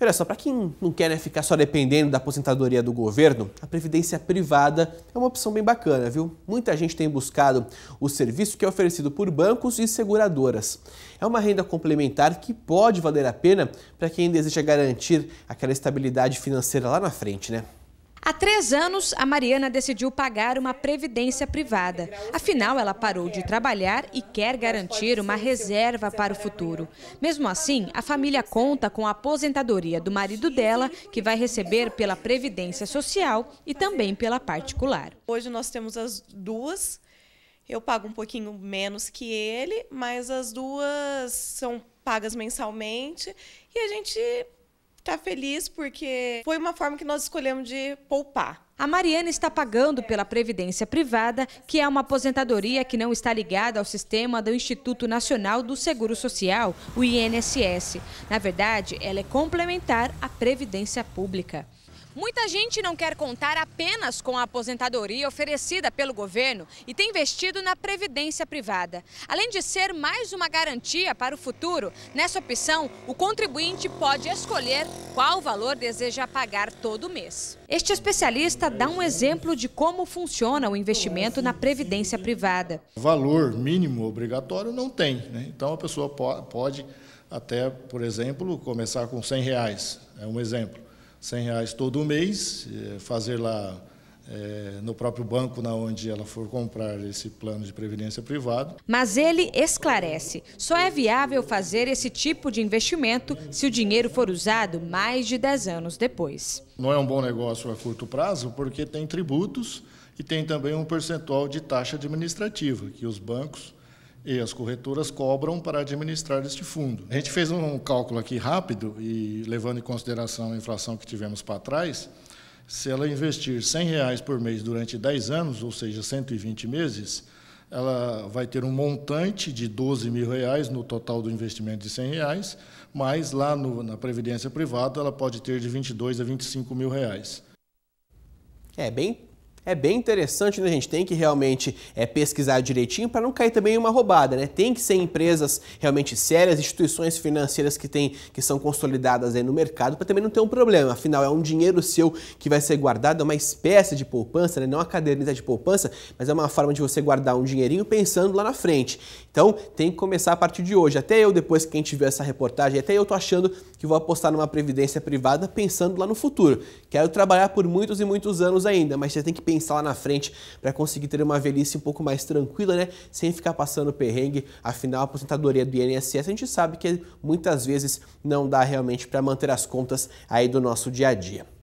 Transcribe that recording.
Olha só, para quem não quer né, ficar só dependendo da aposentadoria do governo, a previdência privada é uma opção bem bacana, viu? Muita gente tem buscado o serviço que é oferecido por bancos e seguradoras. É uma renda complementar que pode valer a pena para quem deseja garantir aquela estabilidade financeira lá na frente, né? Há três anos, a Mariana decidiu pagar uma previdência privada. Afinal, ela parou de trabalhar e quer garantir uma reserva para o futuro. Mesmo assim, a família conta com a aposentadoria do marido dela, que vai receber pela Previdência Social e também pela particular. Hoje nós temos as duas. Eu pago um pouquinho menos que ele, mas as duas são pagas mensalmente e a gente tá feliz porque foi uma forma que nós escolhemos de poupar. A Mariana está pagando pela previdência privada, que é uma aposentadoria que não está ligada ao sistema do Instituto Nacional do Seguro Social, o INSS. Na verdade, ela é complementar à previdência pública. Muita gente não quer contar apenas com a aposentadoria oferecida pelo governo e tem investido na previdência privada. Além de ser mais uma garantia para o futuro, nessa opção, o contribuinte pode escolher qual valor deseja pagar todo mês. Este especialista dá um exemplo de como funciona o investimento na previdência privada. Valor mínimo obrigatório não tem, né? então a pessoa pode até, por exemplo, começar com 100 reais, é um exemplo. 100 reais todo mês, eh, fazer lá é, no próprio banco na onde ela for comprar esse plano de previdência privado. Mas ele esclarece, só é viável fazer esse tipo de investimento se o dinheiro for usado mais de 10 anos depois. Não é um bom negócio a curto prazo porque tem tributos e tem também um percentual de taxa administrativa que os bancos e as corretoras cobram para administrar este fundo. A gente fez um cálculo aqui rápido e levando em consideração a inflação que tivemos para trás, se ela investir R$ reais por mês durante 10 anos, ou seja, 120 meses, ela vai ter um montante de 12 mil reais no total do investimento de 100 reais, mas lá no, na previdência privada ela pode ter de 22 a 25 mil reais. É bem é bem interessante, né, gente? Tem que realmente é, pesquisar direitinho para não cair também em uma roubada, né? Tem que ser empresas realmente sérias, instituições financeiras que, tem, que são consolidadas aí no mercado para também não ter um problema. Afinal, é um dinheiro seu que vai ser guardado, é uma espécie de poupança, né? não a caderneta de poupança, mas é uma forma de você guardar um dinheirinho pensando lá na frente. Então, tem que começar a partir de hoje. Até eu, depois que a gente viu essa reportagem, até eu tô achando que vou apostar numa previdência privada pensando lá no futuro. Quero trabalhar por muitos e muitos anos ainda, mas você tem que pensar lá na frente para conseguir ter uma velhice um pouco mais tranquila, né? Sem ficar passando perrengue. Afinal, a aposentadoria do INSS a gente sabe que muitas vezes não dá realmente para manter as contas aí do nosso dia a dia.